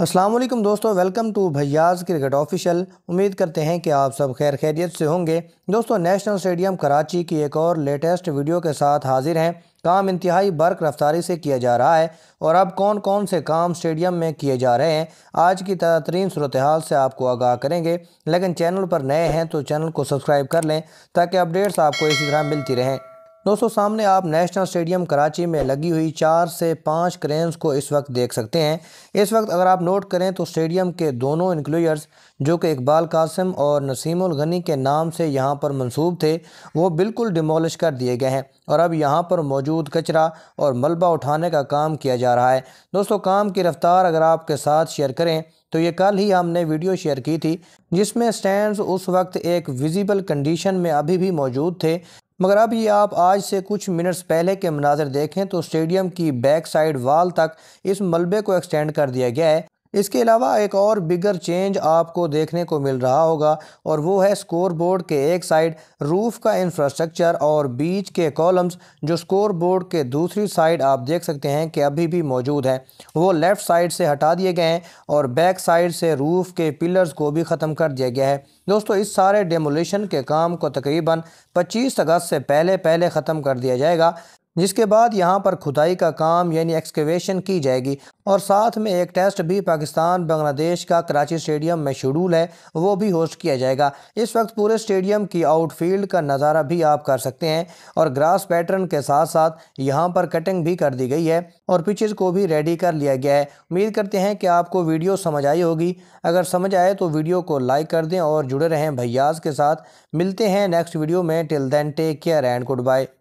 असलम दोस्तों welcome to Bhaiya's cricket official उम्मीद करते हैं कि आप सब खैर खैरियत से होंगे दोस्तों नेशनल स्टेडियम कराची की एक और लेटेस्ट वीडियो के साथ हाजिर हैं काम इंतहाई बर्क रफ्तारी से किया जा रहा है और अब कौन कौन से काम स्टेडियम में किए जा रहे हैं आज की तरीन सूरत हाल से आपको आगाह करेंगे लेकिन चैनल पर नए हैं तो चैनल को सब्सक्राइब कर लें ताकि अपडेट्स आपको इसी तरह मिलती रहें दोस्तों सामने आप नेशनल स्टेडियम कराची में लगी हुई चार से पाँच क्रेन्स को इस वक्त देख सकते हैं इस वक्त अगर आप नोट करें तो स्टेडियम के दोनों इंक्लूजर्स जो कि इकबाल कासिम और नसीमुल गनी के नाम से यहाँ पर मंसूब थे वो बिल्कुल डिमोलिश कर दिए गए हैं और अब यहाँ पर मौजूद कचरा और मलबा उठाने का काम किया जा रहा है दोस्तों काम की रफ्तार अगर आपके साथ शेयर करें तो ये कल ही हमने वीडियो शेयर की थी जिसमें स्टैंड्स उस वक्त एक विजिबल कंडीशन में अभी भी मौजूद थे मगर अब ये आप आज से कुछ मिनट्स पहले के मनाजर देखें तो स्टेडियम की बैक साइड वाल तक इस मलबे को एक्सटेंड कर दिया गया है इसके अलावा एक और बिगर चेंज आपको देखने को मिल रहा होगा और वो है स्कोर बोर्ड के एक साइड रूफ़ का इंफ्रास्ट्रक्चर और बीच के कॉलम्स जो स्कोर बोर्ड के दूसरी साइड आप देख सकते हैं कि अभी भी मौजूद हैं वो लेफ़्ट साइड से हटा दिए गए हैं और बैक साइड से रूफ़ के पिलर्स को भी ख़त्म कर दिया गया है दोस्तों इस सारे डेमोलेशन के काम को तकरीबन पच्चीस अगस्त से पहले पहले ख़त्म कर दिया जाएगा जिसके बाद यहाँ पर खुदाई का काम यानी एक्सकेवेशन की जाएगी और साथ में एक टेस्ट भी पाकिस्तान बांग्लादेश का कराची स्टेडियम में शेड्यूल है वो भी होस्ट किया जाएगा इस वक्त पूरे स्टेडियम की आउटफील्ड का नज़ारा भी आप कर सकते हैं और ग्रास पैटर्न के साथ साथ यहाँ पर कटिंग भी कर दी गई है और पिचेज़ को भी रेडी कर लिया गया है उम्मीद करते हैं कि आपको वीडियो समझ आई होगी अगर समझ आए तो वीडियो को लाइक कर दें और जुड़े रहें भैयाज के साथ मिलते हैं नेक्स्ट वीडियो में till then take care and good bye